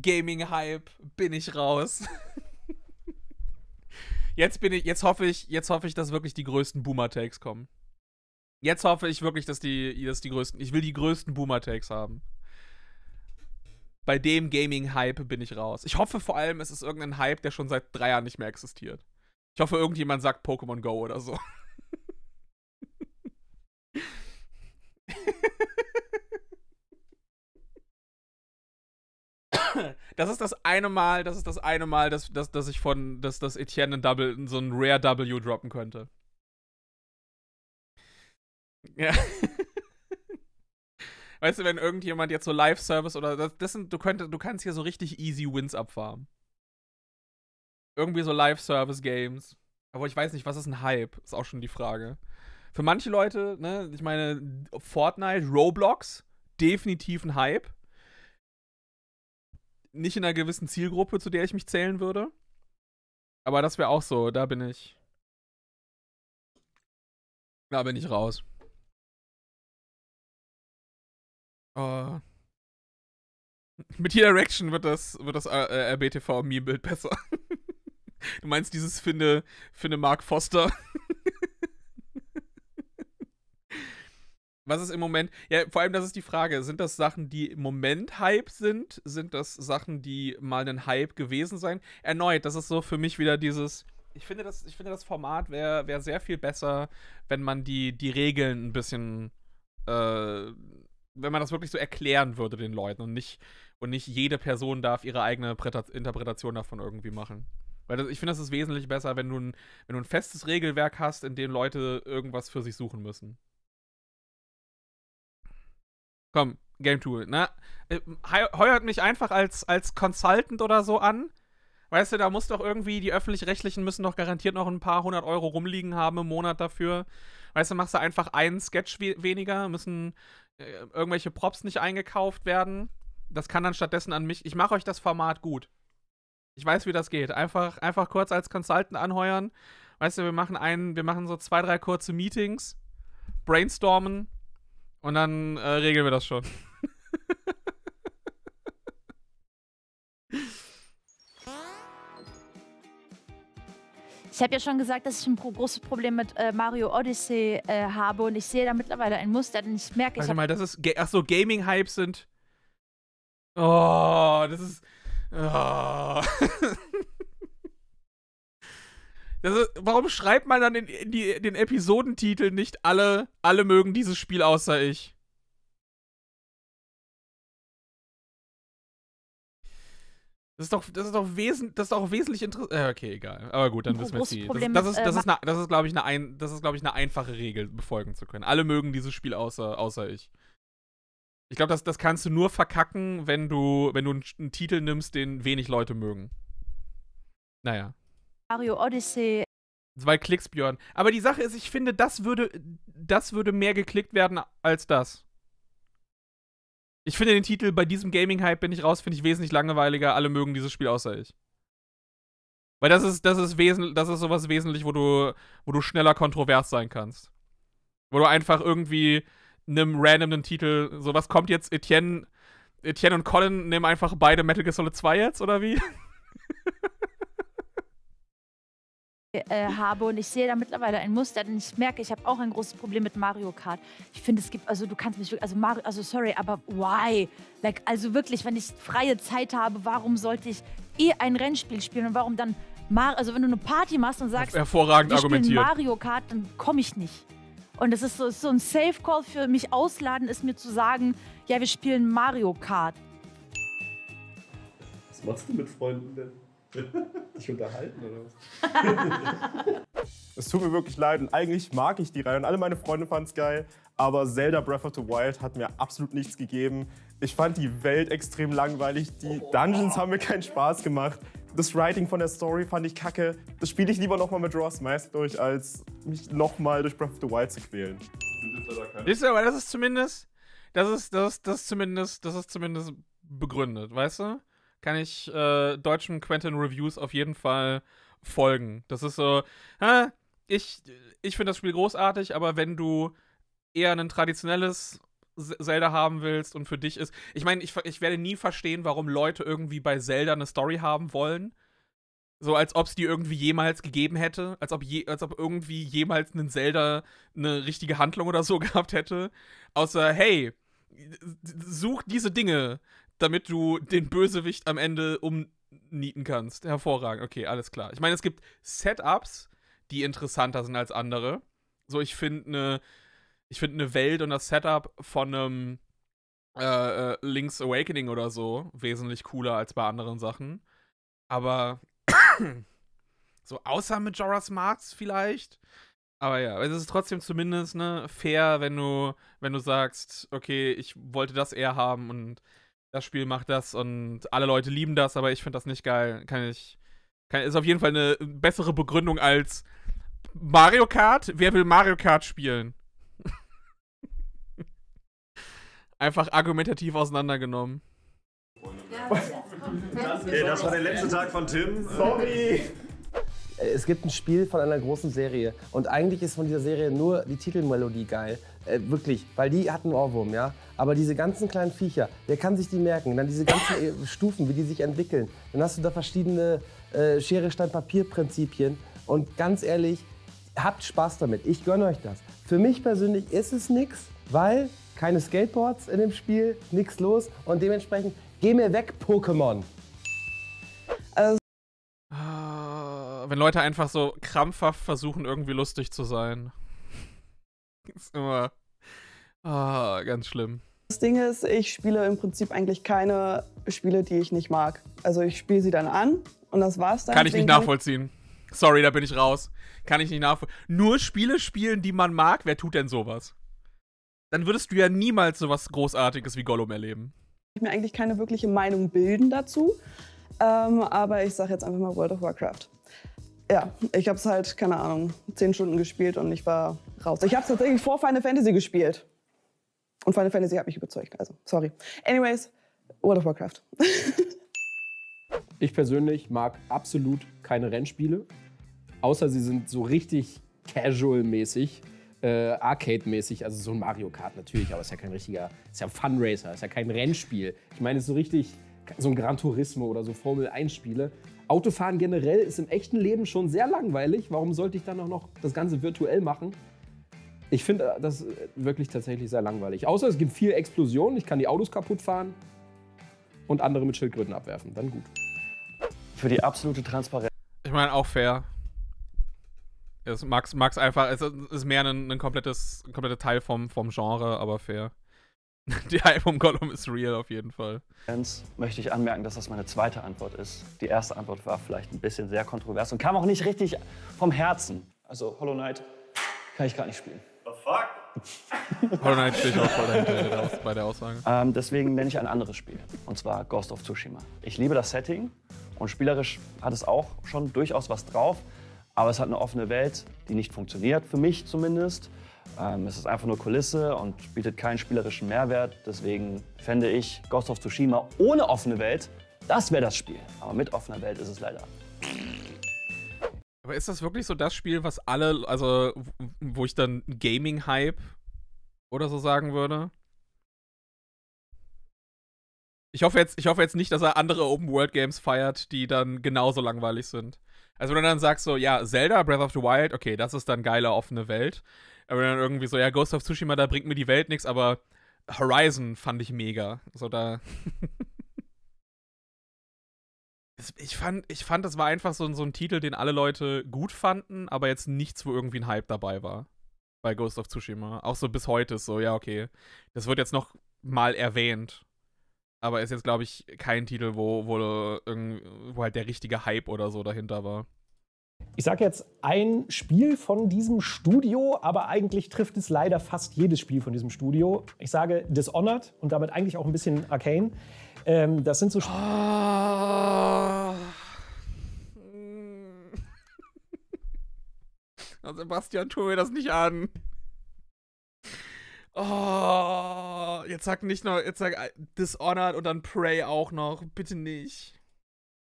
Gaming-Hype bin ich raus. jetzt bin ich, jetzt hoffe ich, jetzt hoffe ich, dass wirklich die größten Boomer-Takes kommen. Jetzt hoffe ich wirklich, dass die, dass die größten, ich will die größten Boomer-Takes haben. Bei dem Gaming-Hype bin ich raus. Ich hoffe vor allem, es ist irgendein Hype, der schon seit drei Jahren nicht mehr existiert. Ich hoffe, irgendjemand sagt Pokémon Go oder so. das ist das eine Mal, das ist das eine Mal, dass, dass, dass ich von, dass, dass Etienne Double, so ein Rare W droppen könnte. Ja. weißt du, wenn irgendjemand jetzt so Live-Service oder das, das sind, du könntest, du kannst hier so richtig easy Wins abfahren. Irgendwie so Live-Service-Games. Aber ich weiß nicht, was ist ein Hype? Ist auch schon die Frage. Für manche Leute, ne, ich meine, Fortnite, Roblox, definitiv ein Hype nicht in einer gewissen Zielgruppe, zu der ich mich zählen würde. Aber das wäre auch so, da bin ich. Da bin ich raus. Oh. Mit jeder Reaction wird das, wird das äh, äh, RBTV-Meme-Bild besser. du meinst dieses finde, finde Mark Foster? Was ist im Moment? Ja, vor allem, das ist die Frage. Sind das Sachen, die im Moment Hype sind? Sind das Sachen, die mal ein Hype gewesen sein? Erneut, das ist so für mich wieder dieses. Ich finde, das, ich finde, das Format wäre wär sehr viel besser, wenn man die, die Regeln ein bisschen. Äh, wenn man das wirklich so erklären würde den Leuten und nicht, und nicht jede Person darf ihre eigene Interpretation davon irgendwie machen. Weil das, ich finde, das ist wesentlich besser, wenn du, ein, wenn du ein festes Regelwerk hast, in dem Leute irgendwas für sich suchen müssen komm, Game Tool, ne? Äh, heuert mich einfach als, als Consultant oder so an. Weißt du, da muss doch irgendwie, die Öffentlich-Rechtlichen müssen doch garantiert noch ein paar hundert Euro rumliegen haben im Monat dafür. Weißt du, machst du einfach einen Sketch we weniger, müssen äh, irgendwelche Props nicht eingekauft werden. Das kann dann stattdessen an mich, ich mache euch das Format gut. Ich weiß, wie das geht. Einfach, einfach kurz als Consultant anheuern. Weißt du, wir machen einen, wir machen so zwei, drei kurze Meetings, brainstormen, und dann äh, regeln wir das schon. Ich habe ja schon gesagt, dass ich ein großes Problem mit äh, Mario Odyssey äh, habe und ich sehe da mittlerweile ein Muster, denn ich merke, Warte ich mal, das ist. Achso, Gaming-Hypes sind. Oh, das ist. Oh. Ist, warum schreibt man dann in, in, die, den Episodentitel nicht alle, alle mögen dieses Spiel außer ich? Das ist doch, das ist doch, wesen, das ist doch wesentlich interessant. Äh, okay, egal. Aber gut, dann wissen wir es die. Das, das ist, das ist, äh, ist, ist glaube ich, eine, ein, das ich, eine einfache Regel befolgen zu können. Alle mögen dieses Spiel außer, außer ich. Ich glaube, das, das kannst du nur verkacken, wenn du, wenn du einen, einen Titel nimmst, den wenig Leute mögen. Naja. Mario Odyssey. Zwei Klicks, Björn. Aber die Sache ist, ich finde, das würde, das würde mehr geklickt werden als das. Ich finde den Titel bei diesem Gaming-Hype bin ich raus, finde ich wesentlich langweiliger. Alle mögen dieses Spiel außer ich. Weil das ist, das ist wesen, das ist sowas wesentlich, wo du, wo du schneller kontrovers sein kannst. Wo du einfach irgendwie einem randomen Titel, sowas kommt jetzt Etienne, Etienne und Colin nehmen einfach beide Metal Gear Solid 2 jetzt, oder wie? Äh, habe und ich sehe da mittlerweile ein Muster, denn ich merke, ich habe auch ein großes Problem mit Mario Kart. Ich finde, es gibt, also du kannst mich wirklich, also Mario, also sorry, aber why? Like, also wirklich, wenn ich freie Zeit habe, warum sollte ich eh ein Rennspiel spielen und warum dann, Mar also wenn du eine Party machst und sagst, hervorragend ich argumentiert. Mario Kart, dann komme ich nicht. Und das ist so, ist so ein Safe Call für mich ausladen, ist mir zu sagen, ja, wir spielen Mario Kart. Was machst du mit Freunden denn? Dich unterhalten oder was? es tut mir wirklich leid und eigentlich mag ich die Reihe und alle meine Freunde fanden es geil, aber Zelda Breath of the Wild hat mir absolut nichts gegeben. Ich fand die Welt extrem langweilig, die oh. Dungeons haben mir keinen Spaß gemacht, das Writing von der Story fand ich kacke. Das spiele ich lieber nochmal mit Ross Meist durch, als mich nochmal durch Breath of the Wild zu quälen. Siehst aber das ist zumindest, das ist, das das zumindest, das ist zumindest begründet, weißt du? kann ich äh, deutschen Quentin Reviews auf jeden Fall folgen. Das ist so, äh, ich, ich finde das Spiel großartig, aber wenn du eher ein traditionelles Zelda haben willst und für dich ist. Ich meine, ich, ich werde nie verstehen, warum Leute irgendwie bei Zelda eine Story haben wollen. So als ob es die irgendwie jemals gegeben hätte, als ob, je, als ob irgendwie jemals ein Zelda eine richtige Handlung oder so gehabt hätte. Außer, hey, such diese Dinge, damit du den Bösewicht am Ende umnieten kannst. Hervorragend, okay, alles klar. Ich meine, es gibt Setups, die interessanter sind als andere. So, ich finde eine ich finde eine Welt und das Setup von einem äh, äh, Link's Awakening oder so wesentlich cooler als bei anderen Sachen. Aber so außer Majora's Jorah's Marks vielleicht. Aber ja, es ist trotzdem zumindest ne, fair, wenn du, wenn du sagst, okay, ich wollte das eher haben und das Spiel macht das und alle Leute lieben das, aber ich finde das nicht geil. Kann ich. Kann, ist auf jeden Fall eine bessere Begründung als Mario Kart? Wer will Mario Kart spielen? Einfach argumentativ auseinandergenommen. Ja, das, das war der letzte Tag von Tim. Sorry es gibt ein Spiel von einer großen Serie und eigentlich ist von dieser Serie nur die Titelmelodie geil. Äh, wirklich, weil die hat einen Ohrwurm, ja. Aber diese ganzen kleinen Viecher, wer kann sich die merken? Dann diese ganzen äh, Stufen, wie die sich entwickeln. Dann hast du da verschiedene äh, Schere, Stein, Papier-Prinzipien. Und ganz ehrlich, habt Spaß damit. Ich gönne euch das. Für mich persönlich ist es nichts, weil keine Skateboards in dem Spiel, nichts los. Und dementsprechend, geh mir weg, Pokémon. wenn Leute einfach so krampfhaft versuchen, irgendwie lustig zu sein. ist immer ah, ganz schlimm. Das Ding ist, ich spiele im Prinzip eigentlich keine Spiele, die ich nicht mag. Also ich spiele sie dann an und das war's dann. Kann ich nicht halt. nachvollziehen. Sorry, da bin ich raus. Kann ich nicht nachvollziehen. Nur Spiele spielen, die man mag, wer tut denn sowas? Dann würdest du ja niemals sowas Großartiges wie Gollum erleben. Ich mir eigentlich keine wirkliche Meinung bilden dazu. Ähm, aber ich sage jetzt einfach mal World of Warcraft. Ja, ich habe es halt, keine Ahnung, zehn Stunden gespielt und ich war raus. Ich habe es tatsächlich vor Final Fantasy gespielt. Und Final Fantasy hat mich überzeugt, also sorry. Anyways, World of Warcraft. ich persönlich mag absolut keine Rennspiele, außer sie sind so richtig casual-mäßig. Äh, Arcade-mäßig, also so ein Mario Kart natürlich, aber ist ja kein richtiger, ist ja ein Fun Racer, ist ja kein Rennspiel. Ich meine, es ist so richtig so ein Gran Turismo oder so Formel 1 Spiele. Autofahren generell ist im echten Leben schon sehr langweilig. Warum sollte ich dann auch noch das Ganze virtuell machen? Ich finde äh, das wirklich tatsächlich sehr langweilig. Außer es gibt viel Explosionen, ich kann die Autos kaputt fahren und andere mit Schildkröten abwerfen. Dann gut. Für die absolute Transparenz. Ich meine, auch fair. Es mag's, mag's einfach, es ist mehr ein, ein komplettes, ein kompletter Teil vom, vom Genre, aber fair. Die Hype um Gollum ist real auf jeden Fall. Ganz möchte ich anmerken, dass das meine zweite Antwort ist. Die erste Antwort war vielleicht ein bisschen sehr kontrovers und kam auch nicht richtig vom Herzen. Also Hollow Knight kann ich gar nicht spielen. The fuck? Hollow Knight steht auch voll dahinter bei der Aussage. Ähm, deswegen nenne ich ein anderes Spiel. Und zwar Ghost of Tsushima. Ich liebe das Setting und spielerisch hat es auch schon durchaus was drauf. Aber es hat eine offene Welt, die nicht funktioniert, für mich zumindest. Ähm, es ist einfach nur Kulisse und bietet keinen spielerischen Mehrwert. Deswegen fände ich Ghost of Tsushima ohne offene Welt, das wäre das Spiel. Aber mit offener Welt ist es leider. Aber ist das wirklich so das Spiel, was alle, also wo ich dann Gaming-Hype oder so sagen würde? Ich hoffe, jetzt, ich hoffe jetzt nicht, dass er andere Open-World-Games feiert, die dann genauso langweilig sind. Also wenn du dann sagst so, ja, Zelda, Breath of the Wild, okay, das ist dann geile offene Welt. Aber dann irgendwie so, ja, Ghost of Tsushima, da bringt mir die Welt nichts, aber Horizon fand ich mega. So da. ich, fand, ich fand, das war einfach so, so ein Titel, den alle Leute gut fanden, aber jetzt nichts, wo irgendwie ein Hype dabei war. Bei Ghost of Tsushima. Auch so bis heute ist so, ja, okay. Das wird jetzt noch mal erwähnt. Aber ist jetzt, glaube ich, kein Titel, wo, wo, wo halt der richtige Hype oder so dahinter war. Ich sage jetzt ein Spiel von diesem Studio, aber eigentlich trifft es leider fast jedes Spiel von diesem Studio. Ich sage Dishonored und damit eigentlich auch ein bisschen Arcane. Ähm, das sind so. Sp ah. oh. Sebastian, tu mir das nicht an. Oh, jetzt sag nicht noch, jetzt sag äh, Dishonored und dann Prey auch noch. Bitte nicht.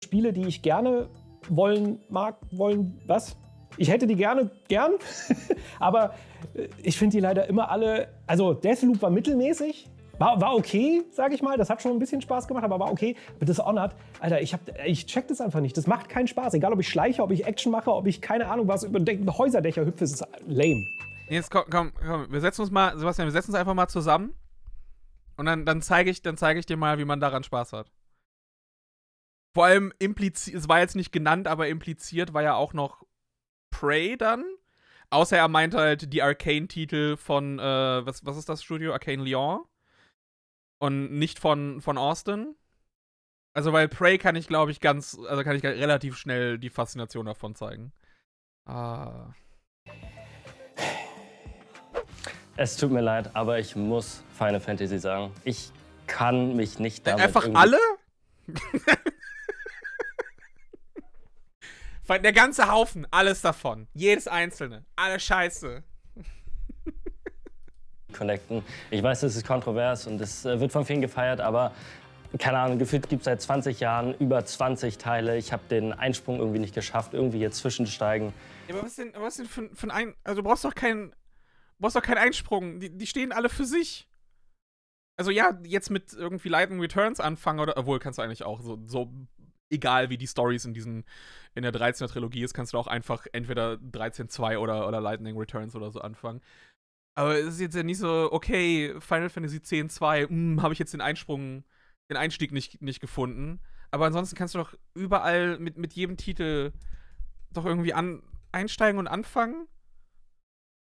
Spiele, die ich gerne wollen mag, wollen, was? Ich hätte die gerne, gern, aber äh, ich finde die leider immer alle, also Deathloop war mittelmäßig, war, war okay, sage ich mal. Das hat schon ein bisschen Spaß gemacht, aber war okay. Aber Dishonored, Alter, ich, hab, ich check das einfach nicht. Das macht keinen Spaß. Egal, ob ich schleiche, ob ich Action mache, ob ich, keine Ahnung, was über Häuserdächer hüpfe, ist lame. Jetzt komm, komm, komm, wir setzen uns mal, Sebastian, wir setzen uns einfach mal zusammen. Und dann, dann zeige ich, zeig ich dir mal, wie man daran Spaß hat. Vor allem impliziert, es war jetzt nicht genannt, aber impliziert war ja auch noch Prey dann. Außer er meint halt die Arcane-Titel von, äh, was, was ist das Studio? Arcane Lyon. Und nicht von, von Austin. Also, weil Prey kann ich, glaube ich, ganz, also kann ich relativ schnell die Faszination davon zeigen. Ah. Es tut mir leid, aber ich muss Final Fantasy sagen. Ich kann mich nicht damit. Einfach alle? Der ganze Haufen, alles davon. Jedes einzelne. Alle Scheiße. Connecten. Ich weiß, das ist kontrovers und es äh, wird von vielen gefeiert, aber keine Ahnung, gefühlt gibt es seit 20 Jahren über 20 Teile. Ich habe den Einsprung irgendwie nicht geschafft, irgendwie jetzt zwischensteigen. Ja, aber was denn, was denn für, für ein. Also, du brauchst doch keinen brauchst doch keinen Einsprung. Die, die stehen alle für sich. Also ja, jetzt mit irgendwie Lightning Returns anfangen oder obwohl kannst du eigentlich auch so, so egal wie die Stories in diesen in der 13er Trilogie ist, kannst du auch einfach entweder 13.2 oder oder Lightning Returns oder so anfangen. Aber es ist jetzt ja nicht so okay, Final Fantasy 10.2, hm, habe ich jetzt den Einsprung den Einstieg nicht nicht gefunden, aber ansonsten kannst du doch überall mit mit jedem Titel doch irgendwie an, einsteigen und anfangen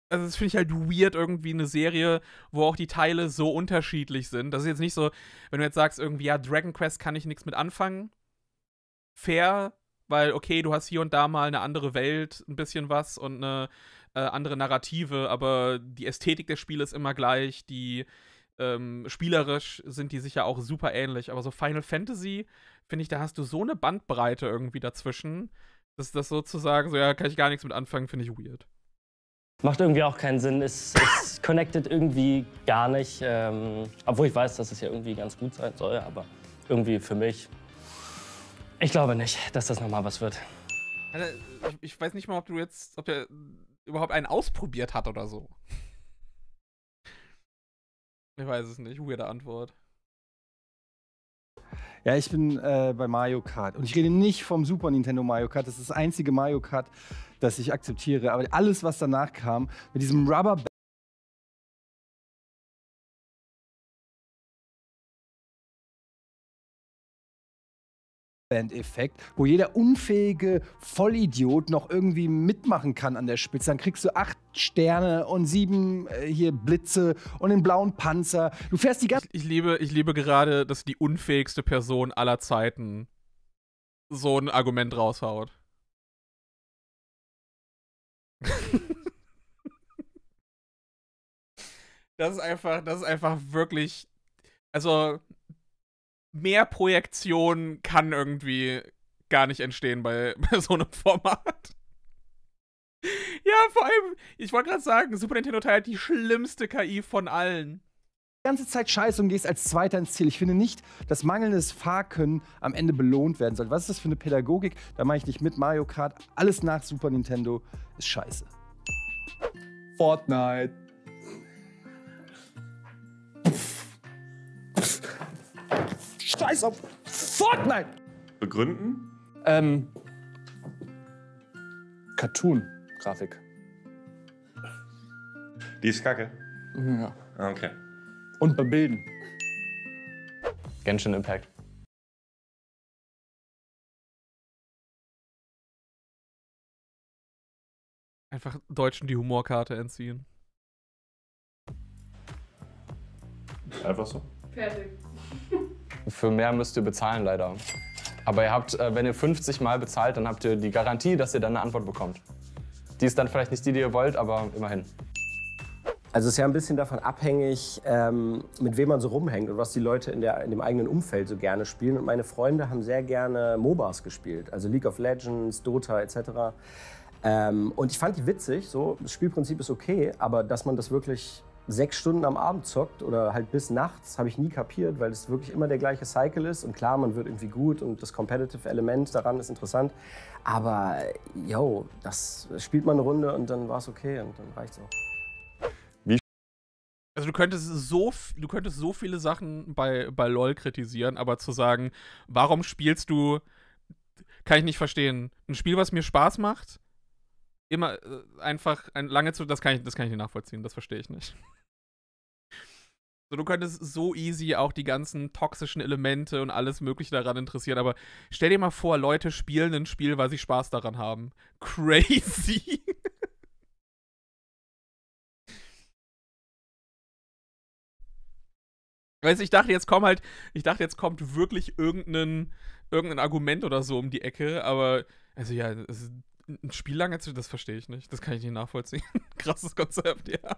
also das finde ich halt weird, irgendwie eine Serie, wo auch die Teile so unterschiedlich sind. Das ist jetzt nicht so, wenn du jetzt sagst, irgendwie, ja, Dragon Quest kann ich nichts mit anfangen. Fair, weil, okay, du hast hier und da mal eine andere Welt, ein bisschen was und eine äh, andere Narrative, aber die Ästhetik der Spiele ist immer gleich, die ähm, spielerisch sind die sicher auch super ähnlich, aber so Final Fantasy, finde ich, da hast du so eine Bandbreite irgendwie dazwischen, dass das sozusagen, so ja, kann ich gar nichts mit anfangen, finde ich weird. Macht irgendwie auch keinen Sinn. Es, es connected irgendwie gar nicht. Ähm, obwohl ich weiß, dass es ja irgendwie ganz gut sein soll, aber irgendwie für mich. Ich glaube nicht, dass das nochmal was wird. Ich, ich, weiß nicht mal, ob du jetzt, ob der überhaupt einen ausprobiert hat oder so. Ich weiß es nicht. Weirde Antwort. Ja, ich bin äh, bei Mario Kart. Und ich rede nicht vom Super Nintendo Mario Kart. Das ist das einzige Mario Kart, das ich akzeptiere. Aber alles, was danach kam, mit diesem Rubber Boyband-Effekt, wo jeder unfähige Vollidiot noch irgendwie mitmachen kann an der Spitze. Dann kriegst du acht Sterne und sieben äh, hier Blitze und den blauen Panzer. Du fährst die ganze. Ich, ich, liebe, ich liebe gerade, dass die unfähigste Person aller Zeiten so ein Argument raushaut. das ist einfach, das ist einfach wirklich. Also, mehr Projektion kann irgendwie gar nicht entstehen bei, bei so einem Format. Ja, vor allem, ich wollte gerade sagen, Super Nintendo teilt die schlimmste KI von allen. Die ganze Zeit scheiße und gehst als Zweiter ins Ziel. Ich finde nicht, dass mangelndes Fahrkönnen am Ende belohnt werden soll. Was ist das für eine Pädagogik? Da mache ich nicht mit. Mario Kart, alles nach Super Nintendo ist scheiße. Fortnite. Scheiß auf Fortnite! Begründen? Ähm. Cartoon-Grafik. Die ist kacke. Mhm, ja. Ah, okay. Und bebilden. Genshin Impact. Einfach Deutschen die Humorkarte entziehen. Einfach so. Fertig. Für mehr müsst ihr bezahlen leider. Aber ihr habt, äh, wenn ihr 50 Mal bezahlt, dann habt ihr die Garantie, dass ihr dann eine Antwort bekommt. Die ist dann vielleicht nicht die, die ihr wollt, aber immerhin. Also es ist ja ein bisschen davon abhängig, ähm, mit wem man so rumhängt und was die Leute in, der, in dem eigenen Umfeld so gerne spielen. Und meine Freunde haben sehr gerne MOBAs gespielt, also League of Legends, Dota etc. Ähm, und ich fand die witzig, so, das Spielprinzip ist okay, aber dass man das wirklich sechs Stunden am Abend zockt oder halt bis nachts, habe ich nie kapiert, weil es wirklich immer der gleiche Cycle ist. Und klar, man wird irgendwie gut und das Competitive-Element daran ist interessant. Aber yo, das spielt man eine Runde und dann war es okay und dann reicht es auch. Also du könntest so, du könntest so viele Sachen bei, bei LOL kritisieren, aber zu sagen, warum spielst du, kann ich nicht verstehen. Ein Spiel, was mir Spaß macht, immer äh, einfach ein, lange zu. Das kann, ich, das kann ich nicht nachvollziehen, das verstehe ich nicht. So, du könntest so easy auch die ganzen toxischen Elemente und alles Mögliche daran interessieren, aber stell dir mal vor, Leute spielen ein Spiel, weil sie Spaß daran haben. Crazy! Weißt du, ich dachte, jetzt kommt halt, ich dachte, jetzt kommt wirklich irgendein, irgendein Argument oder so um die Ecke, aber, also ja, ein Spiel lang erzählt, das verstehe ich nicht. Das kann ich nicht nachvollziehen. Krasses Konzept, ja.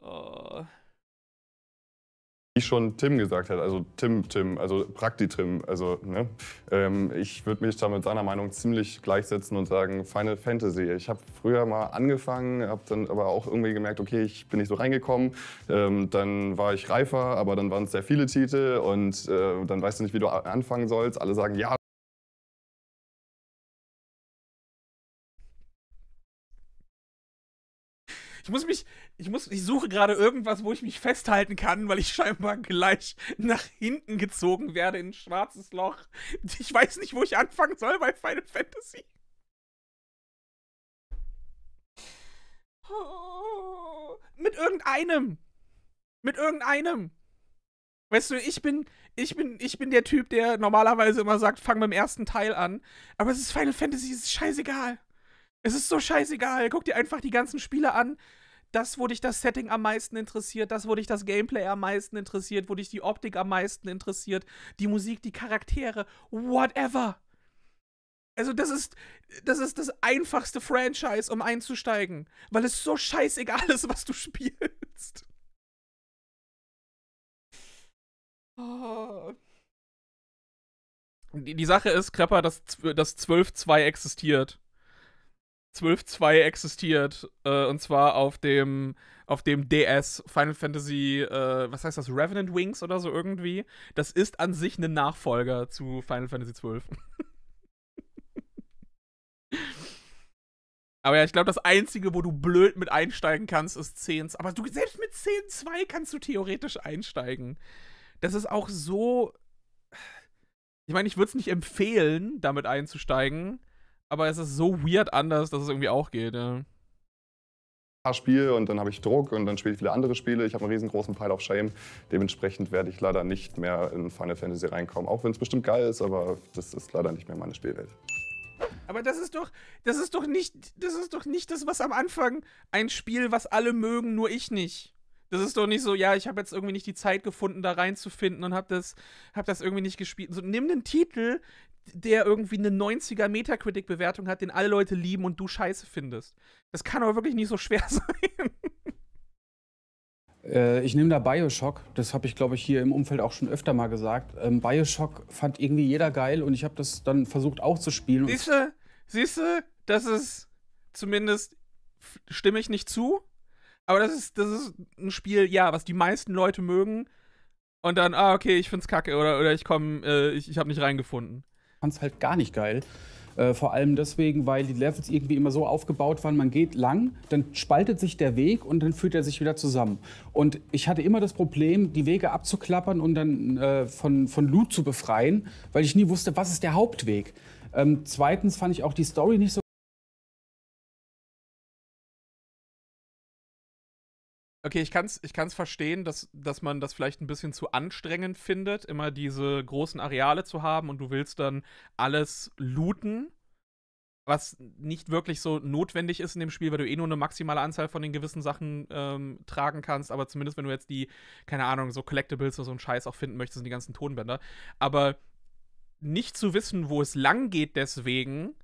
Oh. Wie schon Tim gesagt hat, also Tim, Tim, also Prakti-Tim, also ne, ähm, ich würde mich da mit seiner Meinung ziemlich gleichsetzen und sagen Final Fantasy. Ich habe früher mal angefangen, habe dann aber auch irgendwie gemerkt, okay, ich bin nicht so reingekommen. Ähm, dann war ich reifer, aber dann waren es sehr viele Titel und äh, dann weißt du nicht, wie du anfangen sollst. Alle sagen ja. Ich muss mich, ich muss, ich suche gerade irgendwas, wo ich mich festhalten kann, weil ich scheinbar gleich nach hinten gezogen werde in ein schwarzes Loch. Ich weiß nicht, wo ich anfangen soll bei Final Fantasy. Oh, mit irgendeinem. Mit irgendeinem. Weißt du, ich bin, ich bin, ich bin der Typ, der normalerweise immer sagt, fang mit dem ersten Teil an. Aber es ist Final Fantasy, es ist scheißegal. Es ist so scheißegal. Guck dir einfach die ganzen Spiele an. Das, wo dich das Setting am meisten interessiert, das, wo dich das Gameplay am meisten interessiert, wo dich die Optik am meisten interessiert, die Musik, die Charaktere, whatever. Also das ist, das ist das einfachste Franchise, um einzusteigen, weil es so scheißegal ist, was du spielst. Oh. Die, die Sache ist, Krepper, dass das 12 existiert. 12.2 existiert. Äh, und zwar auf dem, auf dem DS Final Fantasy, äh, was heißt das, Revenant Wings oder so irgendwie. Das ist an sich ein Nachfolger zu Final Fantasy 12. Aber ja, ich glaube, das Einzige, wo du blöd mit einsteigen kannst, ist 10. Aber du, selbst mit 10.2 kannst du theoretisch einsteigen. Das ist auch so. Ich meine, ich würde es nicht empfehlen, damit einzusteigen aber es ist so weird anders, dass es irgendwie auch geht, ja. Paar Spiele und dann habe ich Druck und dann spiele ich viele andere Spiele. Ich habe einen riesengroßen Pile of Shame. Dementsprechend werde ich leider nicht mehr in Final Fantasy reinkommen, auch wenn es bestimmt geil ist, aber das ist leider nicht mehr meine Spielwelt. Aber das ist doch, das ist doch nicht, das ist doch nicht das, was am Anfang ein Spiel, was alle mögen, nur ich nicht. Das ist doch nicht so, ja, ich habe jetzt irgendwie nicht die Zeit gefunden, da reinzufinden und habe das, hab das irgendwie nicht gespielt. So, nimm einen Titel, der irgendwie eine 90er Metacritic-Bewertung hat, den alle Leute lieben und du scheiße findest. Das kann aber wirklich nicht so schwer sein. Äh, ich nehme da Bioshock, das habe ich, glaube ich, hier im Umfeld auch schon öfter mal gesagt. Ähm, Bioshock fand irgendwie jeder geil und ich habe das dann versucht auch zu spielen. Siehst du, das ist zumindest, stimme ich nicht zu, aber das ist, das ist ein Spiel, ja, was die meisten Leute mögen. Und dann, ah, okay, ich find's kacke oder, oder ich komm, äh, ich, ich hab nicht reingefunden fand es halt gar nicht geil. Äh, vor allem deswegen, weil die Levels irgendwie immer so aufgebaut waren, man geht lang, dann spaltet sich der Weg und dann führt er sich wieder zusammen. Und ich hatte immer das Problem, die Wege abzuklappern und dann äh, von, von Loot zu befreien, weil ich nie wusste, was ist der Hauptweg. Ähm, zweitens fand ich auch die Story nicht so Okay, ich kann es ich kann's verstehen, dass, dass man das vielleicht ein bisschen zu anstrengend findet, immer diese großen Areale zu haben und du willst dann alles looten, was nicht wirklich so notwendig ist in dem Spiel, weil du eh nur eine maximale Anzahl von den gewissen Sachen ähm, tragen kannst, aber zumindest wenn du jetzt die, keine Ahnung, so Collectibles oder so einen Scheiß auch finden möchtest, sind die ganzen Tonbänder. Aber nicht zu wissen, wo es lang geht deswegen,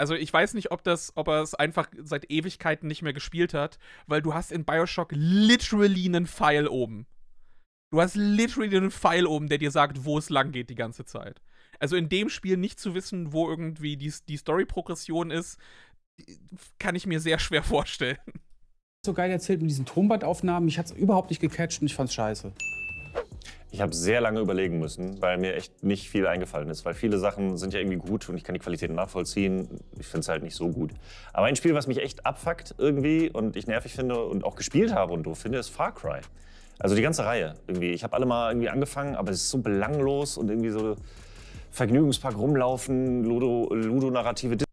also ich weiß nicht, ob das, ob er es einfach seit Ewigkeiten nicht mehr gespielt hat, weil du hast in Bioshock literally einen Pfeil oben. Du hast literally einen Pfeil oben, der dir sagt, wo es lang geht die ganze Zeit. Also in dem Spiel nicht zu wissen, wo irgendwie die, die Story-Progression ist, kann ich mir sehr schwer vorstellen. So geil erzählt mit diesen Tonbandaufnahmen, mich es überhaupt nicht gecatcht und ich fand's scheiße. Ich habe sehr lange überlegen müssen, weil mir echt nicht viel eingefallen ist, weil viele Sachen sind ja irgendwie gut und ich kann die Qualität nachvollziehen. Ich finde es halt nicht so gut. Aber ein Spiel, was mich echt abfuckt irgendwie und ich nervig finde und auch gespielt habe und doof finde, ist Far Cry. Also die ganze Reihe irgendwie. Ich habe alle mal irgendwie angefangen, aber es ist so belanglos und irgendwie so Vergnügungspark rumlaufen, Ludo-narrative. Ludo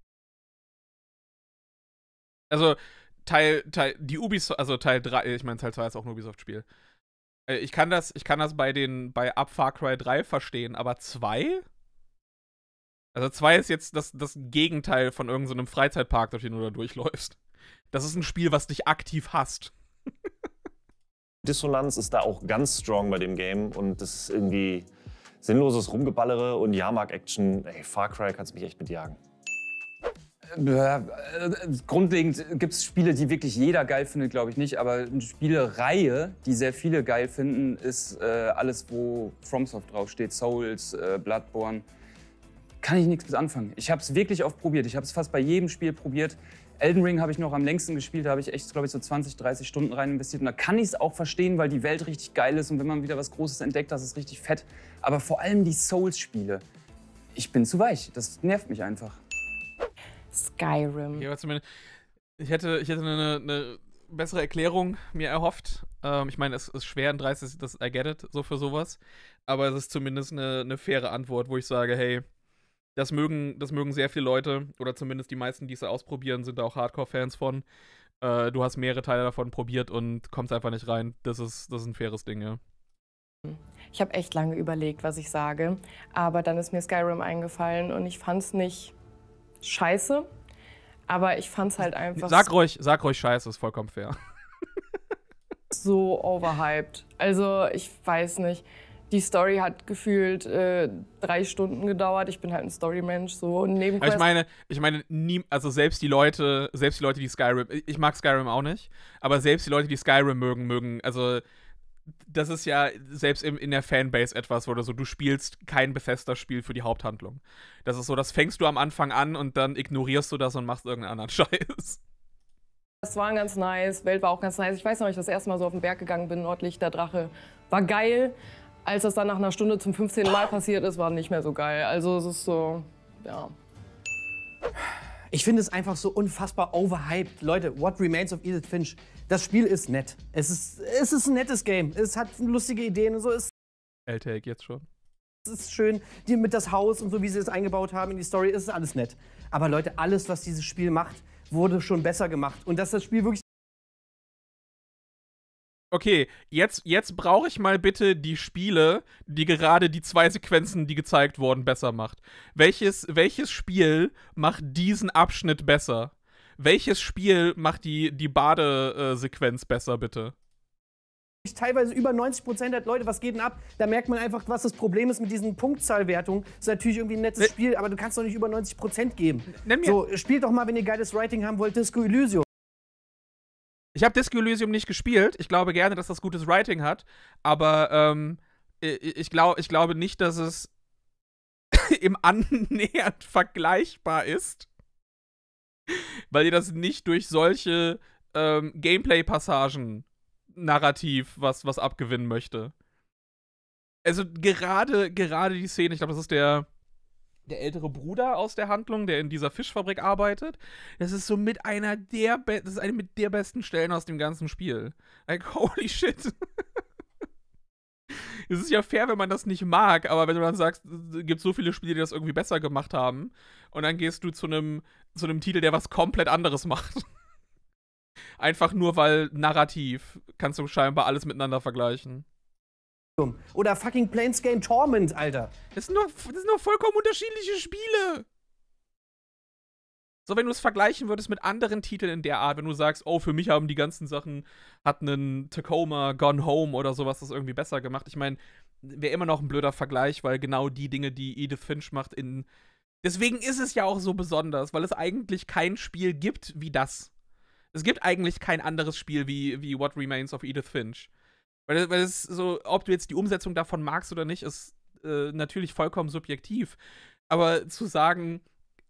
also Teil, Teil, die Ubisoft, also Teil 3, ich meine Teil 2 ist auch ein Ubisoft-Spiel. Äh, ich kann das, ich kann das bei den, bei Up Far Cry 3 verstehen, aber 2? Also 2 ist jetzt das, das Gegenteil von irgendeinem so Freizeitpark, durch den du da durchläufst. Das ist ein Spiel, was dich aktiv hasst. Dissonanz ist da auch ganz strong bei dem Game und das ist irgendwie sinnloses Rumgeballere und Jahrmarkt-Action. Ey, Far Cry kannst mich echt mitjagen. Äh, grundlegend gibt es Spiele, die wirklich jeder geil findet, glaube ich nicht. Aber eine Spielereihe, die sehr viele geil finden, ist äh, alles, wo FromSoft draufsteht. Souls, äh, Bloodborne. Kann ich nichts mit anfangen. Ich habe es wirklich oft probiert. Ich habe es fast bei jedem Spiel probiert. Elden Ring habe ich noch am längsten gespielt. Da habe ich echt, glaube ich, so 20, 30 Stunden rein investiert. Und da kann ich es auch verstehen, weil die Welt richtig geil ist. Und wenn man wieder was Großes entdeckt, das ist richtig fett. Aber vor allem die Souls-Spiele. Ich bin zu weich. Das nervt mich einfach. Skyrim. Ja, zumindest, ich hätte, ich hätte eine, eine bessere Erklärung mir erhofft. Ähm, ich meine, es ist schwer in 30, das I get it, so für sowas. Aber es ist zumindest eine, eine faire Antwort, wo ich sage, hey, das mögen, das mögen sehr viele Leute, oder zumindest die meisten, die es ausprobieren, sind da auch Hardcore-Fans von. Äh, du hast mehrere Teile davon probiert und kommst einfach nicht rein. Das ist, das ist ein faires Ding, ja. Ich habe echt lange überlegt, was ich sage, aber dann ist mir Skyrim eingefallen und ich fand es nicht scheiße. Aber ich fand's halt einfach. Sag ruhig, sag ruhig scheiße, ist vollkommen fair. So overhyped. Also, ich weiß nicht. Die Story hat gefühlt äh, drei Stunden gedauert. Ich bin halt ein Story-Mensch, so neben Ich meine, ich meine, nie, also selbst die Leute, selbst die Leute, die Skyrim, ich mag Skyrim auch nicht, aber selbst die Leute, die Skyrim mögen, mögen, also das ist ja selbst im, in der Fanbase etwas, oder so, du spielst kein Bethesda-Spiel für die Haupthandlung. Das ist so, das fängst du am Anfang an und dann ignorierst du das und machst irgendeinen anderen Scheiß. Das war ganz nice, Welt war auch ganz nice. Ich weiß noch, ich das erste Mal so auf den Berg gegangen bin, der Drache, war geil. Als das dann nach einer Stunde zum 15. Mal passiert ist, war nicht mehr so geil. Also es ist so, ja. Ich finde es einfach so unfassbar overhyped. Leute, What Remains of Edith Finch, das Spiel ist nett. Es ist, es ist ein nettes Game. Es hat lustige Ideen und so. Es LTEC jetzt schon. Es ist schön, die mit das Haus und so, wie sie es eingebaut haben in die Story, es ist alles nett. Aber Leute, alles, was dieses Spiel macht, wurde schon besser gemacht. Und dass das Spiel wirklich okay, jetzt, jetzt brauche ich mal bitte die Spiele, die gerade die zwei Sequenzen, die gezeigt wurden, besser macht. Welches, welches Spiel macht diesen Abschnitt besser? Welches Spiel macht die, die Badesequenz besser, bitte? teilweise über 90 Prozent hat, Leute, was geht denn ab? Da merkt man einfach, was das Problem ist mit diesen Punktzahlwertungen. Ist natürlich irgendwie ein nettes äh. Spiel, aber du kannst doch nicht über 90 Prozent geben. So, spielt doch mal, wenn ihr geiles Writing haben wollt, Disco Elysium. Ich habe Disco Elysium nicht gespielt. Ich glaube gerne, dass das gutes Writing hat, aber ähm, ich, glaub, ich glaube nicht, dass es im annähernd vergleichbar ist, weil ihr das nicht durch solche ähm, Gameplay-Passagen narrativ was, was abgewinnen möchte. Also gerade, gerade die Szene, ich glaube, das ist der der ältere Bruder aus der Handlung, der in dieser Fischfabrik arbeitet. Das ist so mit einer der, Be das ist eine mit der besten Stellen aus dem ganzen Spiel. Like, holy shit. es ist ja fair, wenn man das nicht mag, aber wenn du dann sagst, es gibt so viele Spiele, die das irgendwie besser gemacht haben, und dann gehst du zu einem zu einem Titel, der was komplett anderes macht. Einfach nur, weil narrativ kannst du scheinbar alles miteinander vergleichen. Oder fucking Planescape Torment, Alter. Das sind, doch, das sind doch vollkommen unterschiedliche Spiele. So, wenn du es vergleichen würdest mit anderen Titeln in der Art, wenn du sagst, oh, für mich haben die ganzen Sachen, hat einen Tacoma Gone Home oder sowas das irgendwie besser gemacht. Ich meine, wäre immer noch ein blöder Vergleich, weil genau die Dinge, die Edith Finch macht, in. Deswegen ist es ja auch so besonders, weil es eigentlich kein Spiel gibt wie das. Es gibt eigentlich kein anderes Spiel wie, wie What Remains of Edith Finch. Weil, weil es so, ob du jetzt die Umsetzung davon magst oder nicht, ist äh, natürlich vollkommen subjektiv. Aber zu sagen,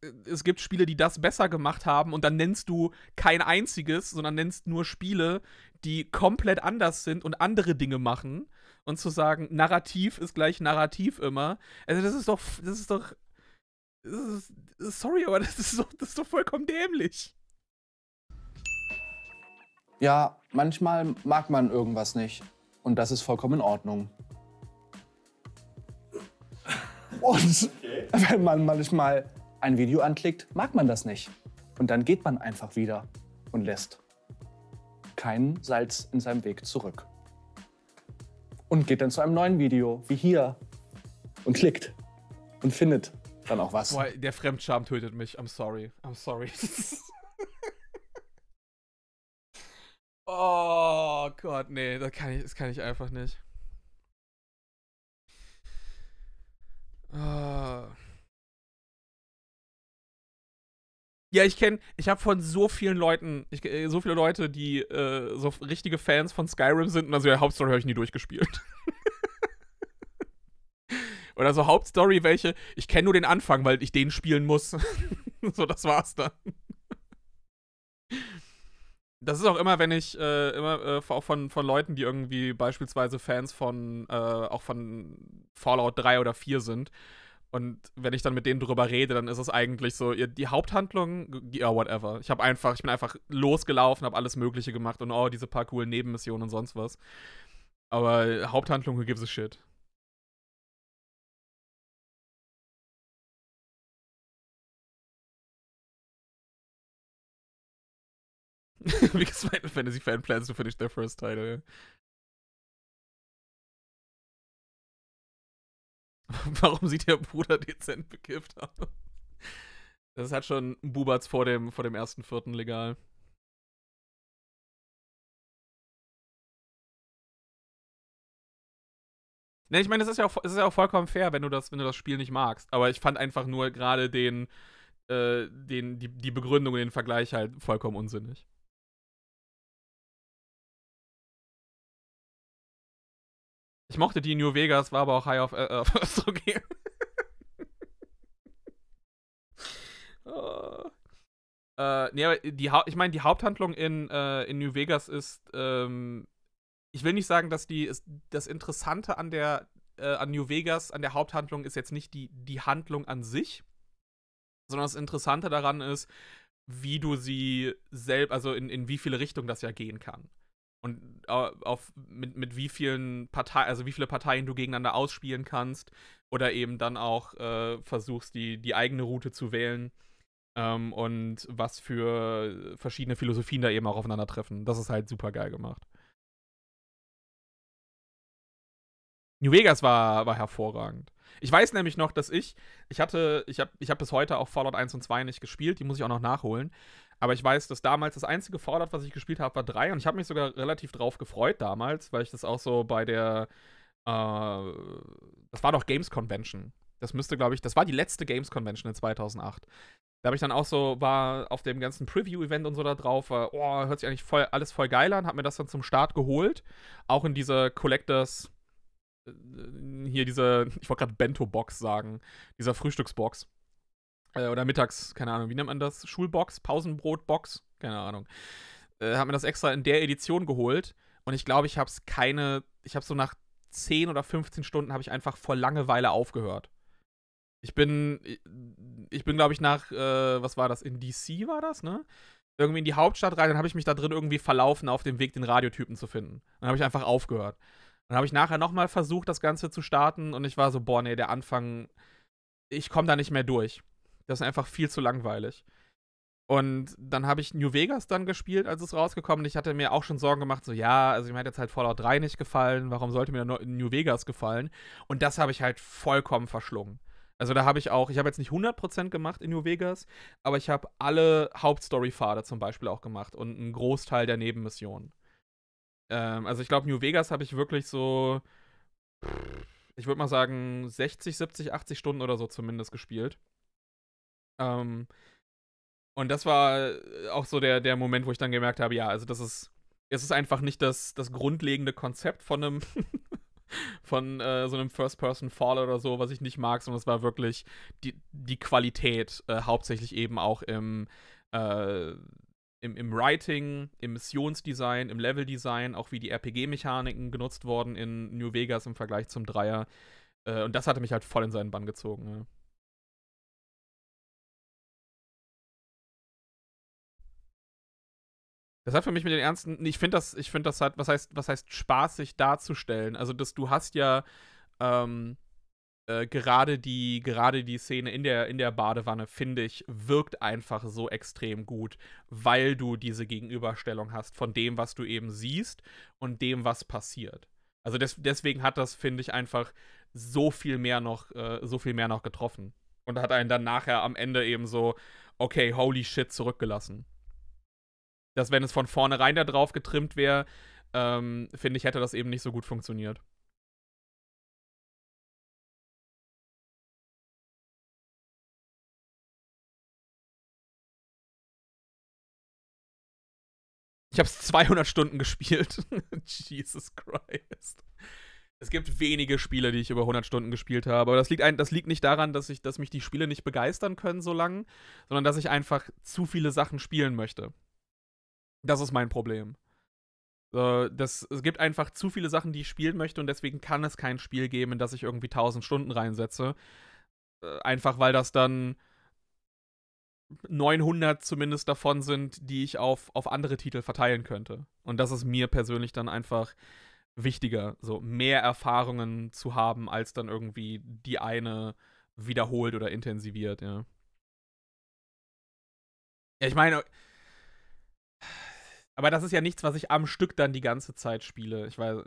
äh, es gibt Spiele, die das besser gemacht haben und dann nennst du kein einziges, sondern nennst nur Spiele, die komplett anders sind und andere Dinge machen und zu sagen, Narrativ ist gleich Narrativ immer. Also das ist doch, das ist doch, das ist, sorry, aber das ist, doch, das ist doch vollkommen dämlich. Ja, manchmal mag man irgendwas nicht. Und das ist vollkommen in Ordnung. Und okay. wenn man manchmal ein Video anklickt, mag man das nicht. Und dann geht man einfach wieder und lässt kein Salz in seinem Weg zurück. Und geht dann zu einem neuen Video, wie hier, und klickt und findet dann auch was. Boah, der Fremdscham tötet mich. I'm sorry. I'm sorry. Oh Gott, nee, das kann ich, das kann ich einfach nicht. Oh. Ja, ich kenne, ich habe von so vielen Leuten, ich, äh, so viele Leute, die äh, so richtige Fans von Skyrim sind und also ja, Hauptstory habe ich nie durchgespielt. Oder so Hauptstory, welche, ich kenne nur den Anfang, weil ich den spielen muss. so, das war's dann das ist auch immer, wenn ich äh, immer äh, von, von Leuten, die irgendwie beispielsweise Fans von äh, auch von Fallout 3 oder 4 sind. Und wenn ich dann mit denen drüber rede, dann ist es eigentlich so, die Haupthandlung, ja, whatever. Ich habe einfach, ich bin einfach losgelaufen, habe alles Mögliche gemacht und oh, diese paar coolen Nebenmissionen und sonst was. Aber Haupthandlung, who gives a shit. because Final Fantasy fan plans to finish their first title. Warum sieht der Bruder dezent bekifft aus? Das hat schon Bubatz vor dem, vor dem ersten Vierten legal. Ne, ich meine, es ist, ja auch, ist ja auch vollkommen fair, wenn du das, wenn du das Spiel nicht magst. Aber ich fand einfach nur gerade den, äh, den, die, die Begründung, den Vergleich halt vollkommen unsinnig. Ich mochte die New Vegas, war aber auch High auf äh, First okay. Oh. Äh, nee, die ha ich meine, die Haupthandlung in, äh, in New Vegas ist, ähm, ich will nicht sagen, dass die, ist, das Interessante an der, äh, an New Vegas, an der Haupthandlung ist jetzt nicht die, die Handlung an sich, sondern das Interessante daran ist, wie du sie selbst, also in, in wie viele Richtungen das ja gehen kann und auf mit, mit wie vielen Parteien, also wie viele Parteien du gegeneinander ausspielen kannst oder eben dann auch äh, versuchst, die, die eigene Route zu wählen ähm, und was für verschiedene Philosophien da eben auch aufeinandertreffen. Das ist halt super geil gemacht. New Vegas war, war hervorragend. Ich weiß nämlich noch, dass ich, ich hatte, ich habe ich hab bis heute auch Fallout 1 und 2 nicht gespielt, die muss ich auch noch nachholen. Aber ich weiß, dass damals das einzige Fallout, was ich gespielt habe, war 3 und ich habe mich sogar relativ drauf gefreut damals, weil ich das auch so bei der äh, das war doch Games Convention. Das müsste, glaube ich, das war die letzte Games Convention in 2008. Da habe ich dann auch so, war auf dem ganzen Preview-Event und so da drauf, war, oh, hört sich eigentlich voll, alles voll geil an, habe mir das dann zum Start geholt. Auch in diese Collectors, äh, hier diese, ich wollte gerade Bento-Box sagen, dieser Frühstücksbox äh, oder mittags, keine Ahnung, wie nennt man das? Schulbox, Pausenbrotbox, keine Ahnung. Äh, habe mir das extra in der Edition geholt und ich glaube, ich habe es keine, ich habe so nach 10 oder 15 Stunden habe ich einfach vor Langeweile aufgehört. Ich bin, ich bin, glaube ich, nach, äh, was war das? In DC war das, ne? Irgendwie in die Hauptstadt rein, dann habe ich mich da drin irgendwie verlaufen, auf dem Weg den Radiotypen zu finden. Dann habe ich einfach aufgehört. Dann habe ich nachher nochmal versucht, das Ganze zu starten und ich war so, boah, nee, der Anfang, ich komme da nicht mehr durch. Das ist einfach viel zu langweilig. Und dann habe ich New Vegas dann gespielt, als es rausgekommen ist. Ich hatte mir auch schon Sorgen gemacht, so, ja, also mir hat jetzt halt Fallout 3 nicht gefallen, warum sollte mir New Vegas gefallen? Und das habe ich halt vollkommen verschlungen. Also da habe ich auch, ich habe jetzt nicht 100% gemacht in New Vegas, aber ich habe alle Hauptstory-Pfade zum Beispiel auch gemacht und einen Großteil der Nebenmissionen. Ähm, also ich glaube, New Vegas habe ich wirklich so, ich würde mal sagen, 60, 70, 80 Stunden oder so zumindest gespielt. Ähm, und das war äh, auch so der, der Moment, wo ich dann gemerkt habe, ja, also das ist, es ist einfach nicht das, das grundlegende Konzept von einem, von äh, so einem First-Person-Fall oder so, was ich nicht mag, sondern es war wirklich die, die Qualität, äh, hauptsächlich eben auch im, äh, im, im, Writing, im Missionsdesign, im Leveldesign, auch wie die RPG-Mechaniken genutzt wurden in New Vegas im Vergleich zum Dreier. Äh, und das hatte mich halt voll in seinen Bann gezogen. Ne? Das hat für mich mit den ernsten, ich finde das, ich finde das halt, was heißt, was heißt spaßig darzustellen? Also, dass du hast ja ähm, äh, gerade die, gerade die Szene in der, in der Badewanne, finde ich, wirkt einfach so extrem gut, weil du diese Gegenüberstellung hast von dem, was du eben siehst und dem, was passiert. Also des, deswegen hat das, finde ich, einfach so viel mehr noch, äh, so viel mehr noch getroffen. Und hat einen dann nachher am Ende eben so, okay, holy shit, zurückgelassen dass wenn es von vornherein da drauf getrimmt wäre, ähm, finde ich, hätte das eben nicht so gut funktioniert. Ich habe es 200 Stunden gespielt. Jesus Christ. Es gibt wenige Spiele, die ich über 100 Stunden gespielt habe. Aber das liegt, ein, das liegt nicht daran, dass, ich, dass mich die Spiele nicht begeistern können so lange, sondern dass ich einfach zu viele Sachen spielen möchte. Das ist mein Problem. das, es gibt einfach zu viele Sachen, die ich spielen möchte und deswegen kann es kein Spiel geben, in das ich irgendwie 1000 Stunden reinsetze. Äh, einfach weil das dann 900 zumindest davon sind, die ich auf, auf andere Titel verteilen könnte. Und das ist mir persönlich dann einfach wichtiger, so mehr Erfahrungen zu haben, als dann irgendwie die eine wiederholt oder intensiviert, ja. Ja, ich meine, aber das ist ja nichts, was ich am Stück dann die ganze Zeit spiele. Ich weiß.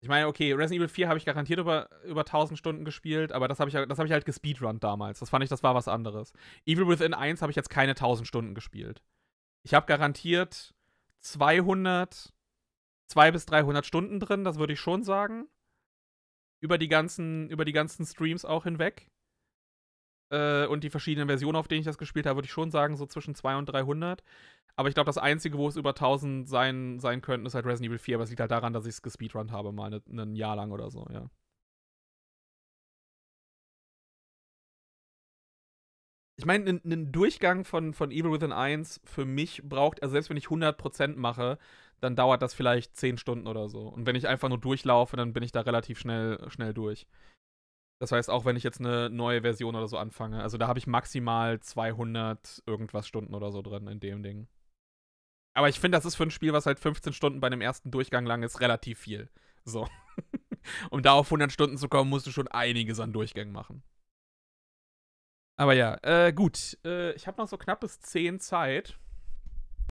Ich meine, okay, Resident Evil 4 habe ich garantiert über, über 1000 Stunden gespielt, aber das habe ich, hab ich halt gespeedrunnt damals. Das fand ich, das war was anderes. Evil Within 1 habe ich jetzt keine 1000 Stunden gespielt. Ich habe garantiert 200, 200 bis 300 Stunden drin, das würde ich schon sagen. Über die ganzen, über die ganzen Streams auch hinweg äh, und die verschiedenen Versionen, auf denen ich das gespielt habe, würde ich schon sagen, so zwischen 200 und 300. Aber ich glaube, das Einzige, wo es über 1000 sein, sein könnten, ist halt Resident Evil 4. Aber es liegt halt daran, dass ich es gespeedrunnt habe, mal ne, ein Jahr lang oder so, ja. Ich meine, einen Durchgang von, von Evil Within 1 für mich braucht, also selbst wenn ich 100% mache, dann dauert das vielleicht 10 Stunden oder so. Und wenn ich einfach nur durchlaufe, dann bin ich da relativ schnell, schnell durch. Das heißt, auch wenn ich jetzt eine neue Version oder so anfange, also da habe ich maximal 200 irgendwas Stunden oder so drin in dem Ding. Aber ich finde, das ist für ein Spiel, was halt 15 Stunden bei einem ersten Durchgang lang ist, relativ viel. So. um da auf 100 Stunden zu kommen, musst du schon einiges an Durchgängen machen. Aber ja, äh, gut. Äh, ich habe noch so knappes 10 Zeit.